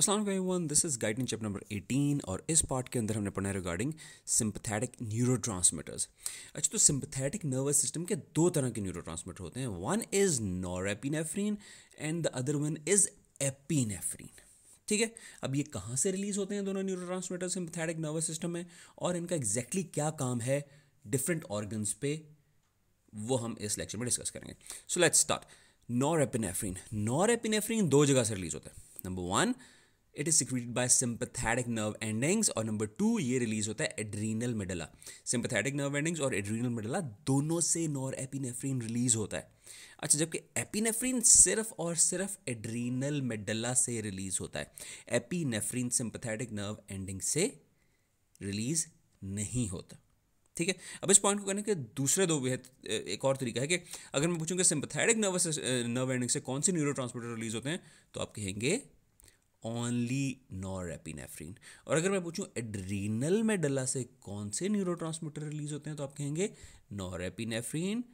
Aslam one this is guiding chapter number 18 और इस part के अंदर हमने पढ़ा है रिगार्डिंग सिंपथेटिक न्यूरो अच्छा तो सिंपथेटिक नर्वस सिस्टम के दो तरह के न्यूरो होते हैं one is nephrine and the other one is epinephrine ठीक है अब ये कहाँ से रिलीज़ होते हैं दोनों neurotransmitter sympathetic nervous system में और इनका एग्जैक्टली exactly क्या काम है डिफरेंट ऑर्गन्स पे वो हम इस लेक्चर में डिस्कस करेंगे so let's start norepinephrine nor दो जगह से रिलीज होता है number one it is secreted by sympathetic nerve endings और नंबर टू ये रिलीज होता है adrenal medulla sympathetic nerve endings और एड्रीनल मेडला दोनों से नॉर एपिनेफ्रीन रिलीज होता है अच्छा जबकि एपिनेफ्रीन सिर्फ और सिर्फ एड्रीनल मेडला से रिलीज होता है एपिनेफ्रीन सिंपथैटिक नर्व एंडिंग से रिलीज नहीं होता ठीक है अब इस पॉइंट को करने के दूसरे दो भी है एक और तरीका है कि अगर मैं कि सिंपथैटिक नर्वस नर्व एंडिंग से कौन से न्यूरो रिलीज होते हैं तो आप कहेंगे ओनली नोरेपिनेफ्रिन और अगर मैं पूछूं एड्रीनल मेडला से कौन से ट्रांसमीटर रिलीज होते हैं तो आप कहेंगे नोरेपिनेफ्रिन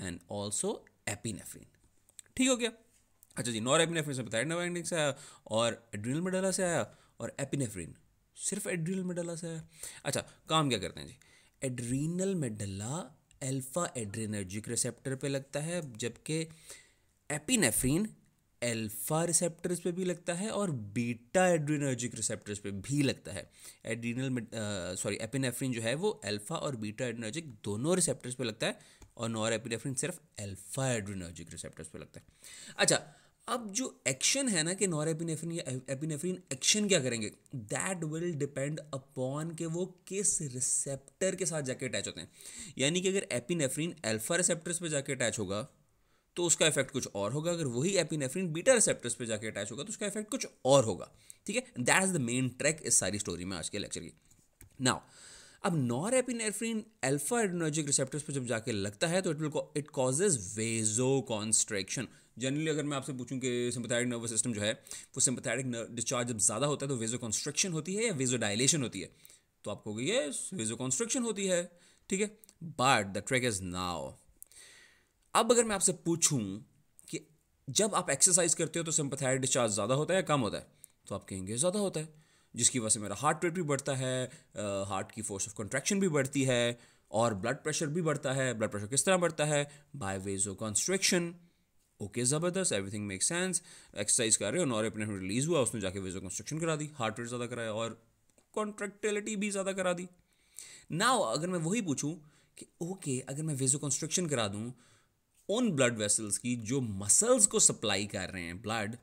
एंड ऑल्सो एपिनेफ्रीन ठीक हो गया अच्छा जी नोरेपिनेफ्रिन से पैराडाइनेटिक से आया और एड्रीनल मेडला से आया और एपिनेफ्रीन सिर्फ एड्रीनल मेडला से आया अच्छा काम क्या करते हैं जी adrenal medulla alpha adrenergic receptor पे लगता है जबकि एपिनेफ्रीन अल्फा रिसेप्टर्स पे भी लगता है और बीटा एड्रीनर्जिक रिसेप्टर्स पे भी लगता है एड्रीनल सॉरी एपिनेफ्रिन जो है वो अल्फा और बीटा एड्रीनर्जिक दोनों रिसेप्टर्स पे लगता है और नॉर एपिनेफ्रिन सिर्फ अल्फा एड्रीनर्जिक रिसेप्टर्स पे लगता है अच्छा अब जो एक्शन है ना कि नॉर एपिनेफ्रिन या एपिनेफ्रिन e, एक्शन क्या करेंगे दैट विल डिपेंड अपॉन के वो किस रिसेप्टर के साथ जाके अटैच होते हैं यानी कि अगर एपिनेफ्रिन अल्फा रिसेप्टर्स पे जाके अटैच होगा तो उसका इफेक्ट कुछ और होगा अगर वही एपिनेफ्रिन बीटा रिसेप्टर्स पे जाके अटैच होगा तो उसका इफेक्ट कुछ और होगा ठीक है that is the main track इस सारी स्टोरी में आज के लेक्चर की नाउ अब norepinephrine alpha adrenergic receptors पर जब जाके लगता है तो it will it causes vasoconstriction generally अगर मैं आपसे पूछूं कि सिंपथैटिक नर्वस सिस्टम जो है वो सिंपथैटिक डिस्चार्ज जब ज़्यादा होता है तो वेजो कॉन्स्ट्रक्शन होती है या वेजो डायलेशन होती है तो आपको ये वेजो कॉन्स्ट्रक्शन होती है ठीक है but the track is now अब अगर मैं आपसे पूछूं कि जब आप एक्सरसाइज करते हो तो सिंपथैटिक डिस्चार्ज ज़्यादा होता है या कम होता है तो आप कहेंगे ज़्यादा होता है जिसकी वजह से मेरा हार्ट रेट भी बढ़ता है हार्ट की फोर्स ऑफ कंट्रैक्शन भी बढ़ती है और ब्लड प्रेशर भी बढ़ता है ब्लड प्रेशर किस तरह बढ़ता है by ways of constriction okay ज़बरदस्त एवरीथिंग मेक सेंस एक्सरसाइज कर रहे हो नॉर अपने रिलीज हुआ उसने जाके वेजो कंस्ट्रक्शन करा दी हार्ट रेट ज़्यादा कराया और कॉन्ट्रेक्टिलिटी भी ज़्यादा करा दी ना अगर मैं वही पूछूँ कि ओके okay, अगर मैं वेजो कंस्ट्रक्शन करा दूँ उन ब्लड वेसल्स की जो मसल्स को सप्लाई कर रहे हैं ब्लड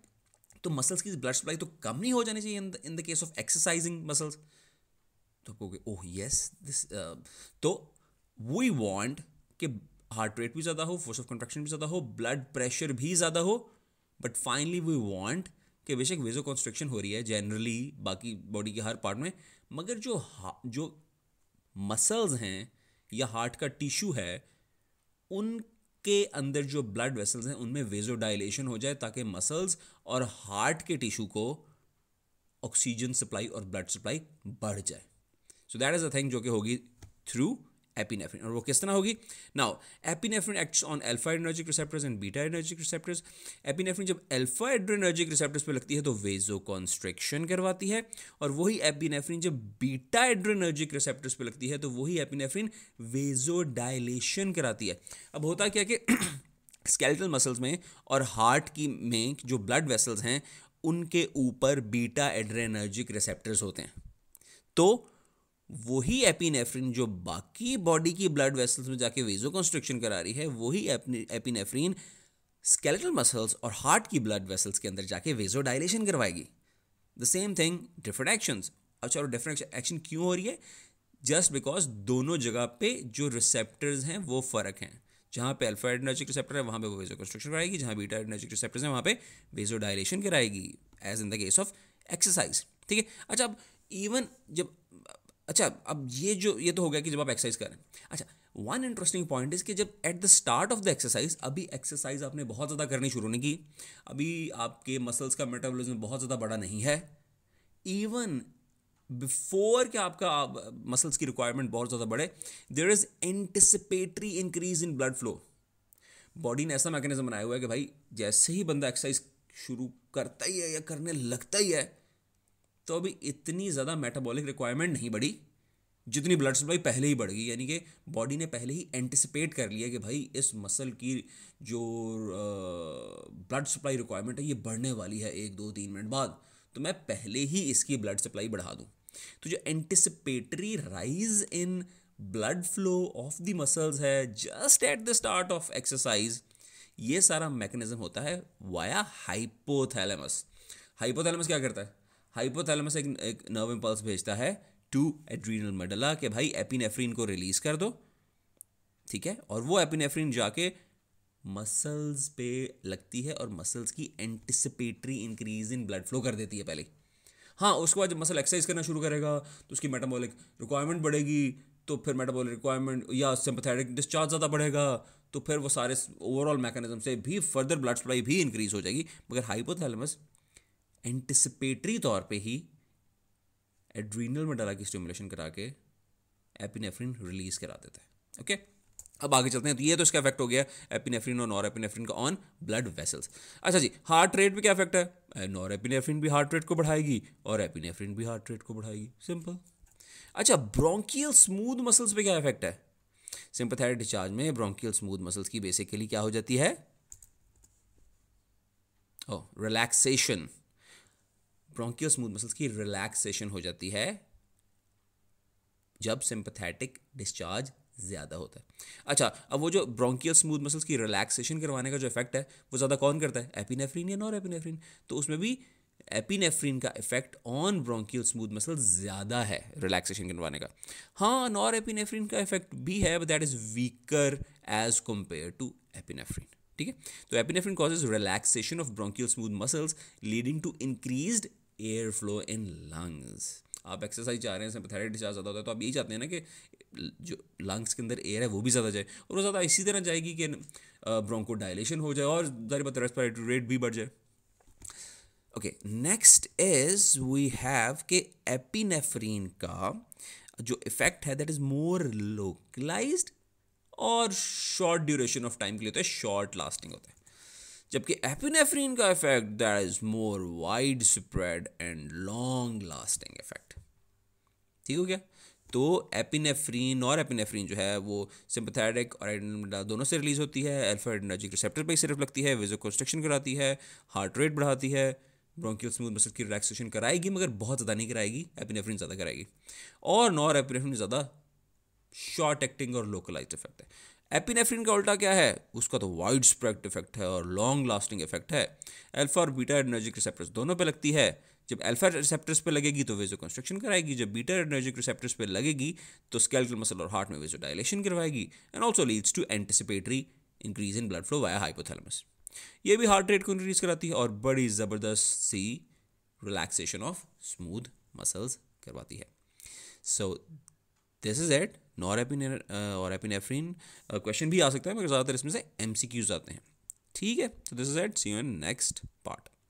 तो मसल्स की ब्लड सप्लाई तो कम नहीं हो जानी चाहिए in the case of exercising muscles तो कहोगे ओह यस दिस uh, तो वी वांट कि हार्ट रेट भी ज़्यादा हो फोर्स ऑफ कंट्रक्शन भी ज़्यादा हो ब्लड प्रेशर भी ज़्यादा हो बट फाइनली वी वांट कि बेशक वेजो कॉन्स्ट्रक्शन हो रही है जनरली बाकी बॉडी के हर पार्ट में मगर जो जो मसल्स हैं या हार्ट का टिश्यू है उन के अंदर जो ब्लड वेसल्स हैं उनमें वेजोडाइलेशन हो जाए ताकि मसल्स और हार्ट के टिश्यू को ऑक्सीजन सप्लाई और ब्लड सप्लाई बढ़ जाए so that is a thing जो कि होगी थ्रू एपिनेफ्रिन और वो किस तरह होगी now epinephrine acts on alpha adrenergic receptors and beta adrenergic receptors epinephrine जब अल्फा एड्रेनर्जिक रिसेप्टर्स पे लगती है तो वेजो कॉन्स्ट्रिक्शन करवाती है और वही एपिनेफ्रिन जब बीटा एड्रेनर्जिक रिसेप्टर्स पे लगती है तो वही एपिनेफ्रिन वेजो डायलेशन कराती है अब होता क्या कि स्केलेटल मसल्स में और हार्ट की में जो ब्लड वेसल्स हैं उनके ऊपर बीटा एड्रेनर्जिक रिसेप्टर्स होते हैं तो वही एपिनेफ्रिन जो बाकी बॉडी की ब्लड वेसल्स में जाके वेजो कंस्ट्रक्शन करा रही है वही एपिनेफ्रीन स्केलेटल मसल्स और हार्ट की ब्लड वेसल्स के अंदर जाके वेजो डायलेशन करवाएगी the same thing different actions अच्छा और डिफरेंट एक्शन क्यों हो रही है जस्ट बिकॉज दोनों जगह पे जो रिसेप्टर्स हैं वो फ़र्क हैं जहाँ पे अल्फा एडनर्जिक रिसेप्टर है वहाँ पे वो वेजो कंस्ट्रक्शन कराएगी जहाँ बीटा एडनर्जिक रिसेप्टर्स हैं वहाँ पे वेजो डायलेशन कराएगी as in the case of exercise ठीक है अच्छा अब इवन जब अच्छा अब ये जो ये तो हो गया कि जब आप एक्सरसाइज करें अच्छा वन इंटरेस्टिंग पॉइंट इज कि जब at the start of the exercise अभी एक्सरसाइज आपने बहुत ज़्यादा करनी शुरू नहीं की अभी आपके मसल्स का मेटाबॉलिज्म बहुत ज़्यादा बड़ा नहीं है इवन बिफोर कि आपका मसल्स की रिक्वायरमेंट बहुत ज़्यादा बढ़े there is anticipatory increase in blood flow body ने ऐसा मैकेनिज्म बनाया हुआ है कि भाई जैसे ही बंदा एक्सरसाइज शुरू करता ही है या करने लगता ही है तो अभी इतनी ज़्यादा मेटाबॉलिक रिक्वायरमेंट नहीं बढ़ी जितनी ब्लड सप्लाई पहले ही बढ़ गई यानी कि बॉडी ने पहले ही एंटिसिपेट कर लिया कि भाई इस मसल की जो ब्लड सप्लाई रिक्वायरमेंट है ये बढ़ने वाली है एक दो तीन मिनट बाद तो मैं पहले ही इसकी ब्लड सप्लाई बढ़ा दूँ तो जो anticipatory rise in blood flow of the muscles है just at the start of exercise ये सारा मैकेनिज्म होता है वाया हाइपोथैलेमस हाइपोथैलेमस क्या करता है हाइपोथैलेमस एक, एक नर्व इम्पल्स भेजता है टू एड्रीनल मेडला कि भाई एपिनेफ्रिन को रिलीज कर दो ठीक है और वो एपिनेफ्रिन जाके मसल्स पे लगती है और मसल्स की anticipatory increase in blood flow कर देती है पहले हाँ उसके बाद जब मसल एक्सरसाइज करना शुरू करेगा तो उसकी मेटाबॉलिक रिक्वायरमेंट बढ़ेगी तो फिर मेटाबॉलिक रिक्वायरमेंट या सिंपथेटिक डिस्चार्ज ज़्यादा बढ़ेगा तो फिर वो सारे ओवरऑल मैकेनिज्म से भी फर्दर ब्लड सप्लाई भी इंक्रीज हो जाएगी मगर हाइपोथैलेमस एंटिसिपेटरी तौर पे ही एड्रीनल में डरा की स्टिमुलेशन करा के एपिनेफ्रिन रिलीज करा देता है ओके अब आगे चलते हैं तो ये तो इसका इफेक्ट हो गया एपिनेफ्रिन और नॉर एपिनेफ्रिन का ऑन ब्लड वेसल्स अच्छा जी हार्ट रेट पे क्या इफेक्ट है नॉर एपिनेफ्रिन भी हार्ट रेट को बढ़ाएगी और एपिनेफ्रिन भी हार्ट रेट को बढ़ाएगी सिंपल अच्छा ब्रोंकियल स्मूथ मसल्स पे क्या इफेक्ट है सिंपथेटिक डिस्चार्ज में ब्रोंकियल स्मूथ मसल्स की बेसिकली क्या हो जाती है relaxation oh, relaxation bronchial smooth muscles की रिलैक्सेशन हो जाती है जब सिंपथेटिक डिस्चार्ज ज़्यादा होता है अच्छा अब वो जो ब्रोंकियल स्मूथ मसल्स की रिलैक्सेशन करवाने का जो इफेक्ट है वो ज़्यादा कौन करता है एपिनेफ्रीन या नॉन एपिनेफ्रीन तो उसमें भी एपिनेफ्रीन का effect on bronchial smooth muscle ज़्यादा है रिलैक्सेशन करवाने का हाँ नॉर एपिनेफ्रीन का इफेक्ट भी है but that is weaker as compare to epinephrine ठीक है तो epinephrine causes relaxation of bronchial smooth muscles leading to increased air flow in lungs आप एक्सरसाइज चाह रहे हैं इसमें डिस्चार्ज ज़्यादा होता है तो आप यही चाहते हैं ना कि जो लंग्स के अंदर एयर है वो भी ज़्यादा जाए और वो ज़्यादा इसी तरह जाएगी कि ब्रोंको डायलेशन हो जाए और ज्यादा पता रेस्पिरेटरी रेट भी बढ़ जाए okay next is we have के एपीनेफ्रीन का जो इफेक्ट है दैट इज़ मोर लोकलाइज्ड और शॉर्ट ड्यूरेशन ऑफ टाइम के लिए तो होता है शॉर्ट लास्टिंग होता है जबकि एपिनेफ्रीन का effect that is more wide spread and long lasting effect ठीक हो गया तो एपिनेफ्रीन और एपिनेफ्रीन जो है वो सिंपथेटिक और एडेनोमिडा दोनों से रिलीज होती है अल्फा एनर्जिक रिसेप्टर पर सिर्फ लगती है विजो कंस्ट्रक्शन कराती है हार्ट रेट बढ़ाती है ब्रोंकियल स्मूथ मसल की रिलैक्सेशन कराएगी मगर बहुत ज़्यादा नहीं कराएगी एपिनेफ्रिन ज़्यादा कराएगी और नॉर एपिनेफ्रिन ज़्यादा शॉर्ट एक्टिंग और लोकलाइज इफेक्ट है एपिनेफ्रिन का उल्टा क्या है उसका तो वाइड स्प्रेड इफेक्ट है और लॉन्ग लास्टिंग इफेक्ट है अल्फा और बीटा एनर्जिक रिसेप्टर्स दोनों पे लगती है जब अल्फा रिसेप्टर्स पे लगेगी तो वेजो कंस्ट्रक्शन कराएगी जब बीटा एनर्जिक रिसेप्टर्स पे लगेगी तो स्केल्टल मसल और हार्ट में वेजो डायलेशन करवाएगी and also leads to anticipatory increase in blood flow via hypothalamus ये भी हार्ट रेट को इंक्रीज कराती है और बड़ी ज़बरदस्त सी रिलैक्सेशन ऑफ स्मूथ मसल्स करवाती है so this is it norepinephrine और एपिनेफ्रिन क्वेश्चन भी आ सकता है मगर ज़्यादातर इसमें से एम आते हैं ठीक है तो this is it see you in next part